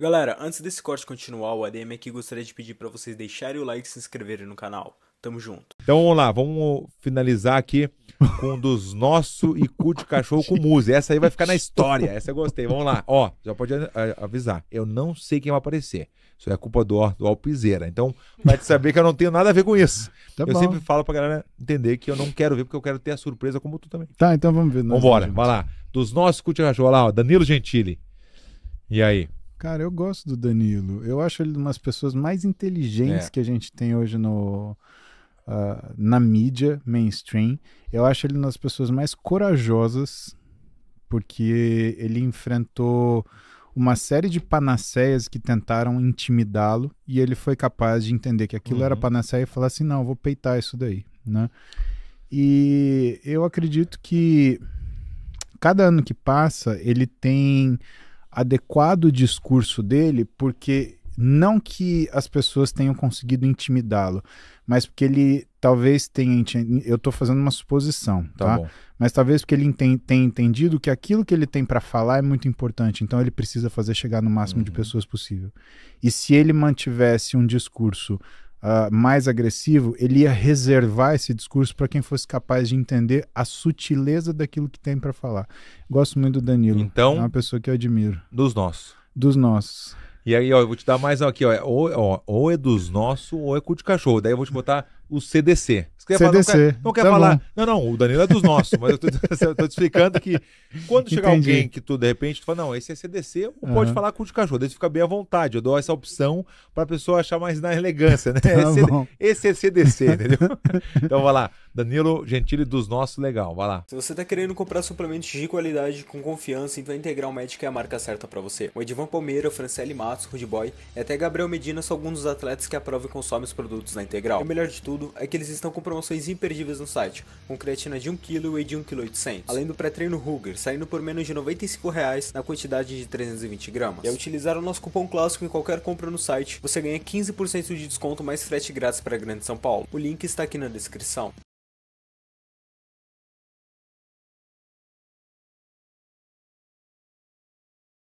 Galera, antes desse corte continuar, o ADM aqui gostaria de pedir para vocês deixarem o like e se inscreverem no canal. Tamo junto. Então vamos lá, vamos finalizar aqui com um dos nossos e cu de cachorro com música. Essa aí vai ficar na história. Essa eu gostei. Vamos lá. Ó, já pode avisar. Eu não sei quem vai aparecer. Isso é culpa do, do Alpizeira. Então, vai te saber que eu não tenho nada a ver com isso. Tá eu bom. sempre falo pra galera entender que eu não quero ver, porque eu quero ter a surpresa como tu também. Tá, então vamos ver. Vambora, vai lá. Dos nossos cu de cachorro, olha lá, ó, Danilo Gentili. E aí? Cara, eu gosto do Danilo. Eu acho ele uma das pessoas mais inteligentes é. que a gente tem hoje no, uh, na mídia mainstream. Eu acho ele uma das pessoas mais corajosas, porque ele enfrentou uma série de panaceias que tentaram intimidá-lo e ele foi capaz de entender que aquilo uhum. era panaceia e falar assim: não, vou peitar isso daí, né? E eu acredito que cada ano que passa ele tem adequado discurso dele, porque não que as pessoas tenham conseguido intimidá-lo, mas porque ele talvez tenha eu estou fazendo uma suposição, tá? tá? Mas talvez porque ele tenha entendido que aquilo que ele tem para falar é muito importante, então ele precisa fazer chegar no máximo uhum. de pessoas possível. E se ele mantivesse um discurso uh, mais agressivo, ele ia reservar esse discurso para quem fosse capaz de entender a sutileza daquilo que tem para falar. Gosto muito do Danilo. Então, é uma pessoa que eu admiro. Dos nossos. Dos nossos. E aí, ó, eu vou te dar mais aqui, ó. É, ou, ó, ou é dos nossos ou é cu de cachorro. Daí eu vou te botar o CDC. CDC. Falar, não quer, não quer tá falar. Bom. Não, não, o Danilo é dos nossos, mas eu tô, te explicando que quando chegar Entendi. alguém que tu, de repente, tu fala, não, esse é CDC, ou uhum. pode falar com o de cachorro, deixa fica bem à vontade. Eu dou essa opção para a pessoa achar mais na elegância, né? Tá esse, esse, é CDC, entendeu? então vai lá. Danilo Gentili dos nossos, legal, vai lá. Se você tá querendo comprar suplementos de qualidade com confiança, então a Integral Médica é a marca certa para você. O Edivan Palmeira, Franciele Matos, o Boy e até Gabriel Medina são alguns dos atletas que aprovam e consomem os produtos da Integral. E o melhor de tudo é que eles estão com promoções imperdíveis no site, com creatina de 1kg e whey de 1,8kg, além do pré-treino Ruger, saindo por menos de R$ 95,00 na quantidade de 320 gramas. E ao utilizar o nosso cupom clássico em qualquer compra no site, você ganha 15% de desconto mais frete grátis para a Grande São Paulo. O link está aqui na descrição.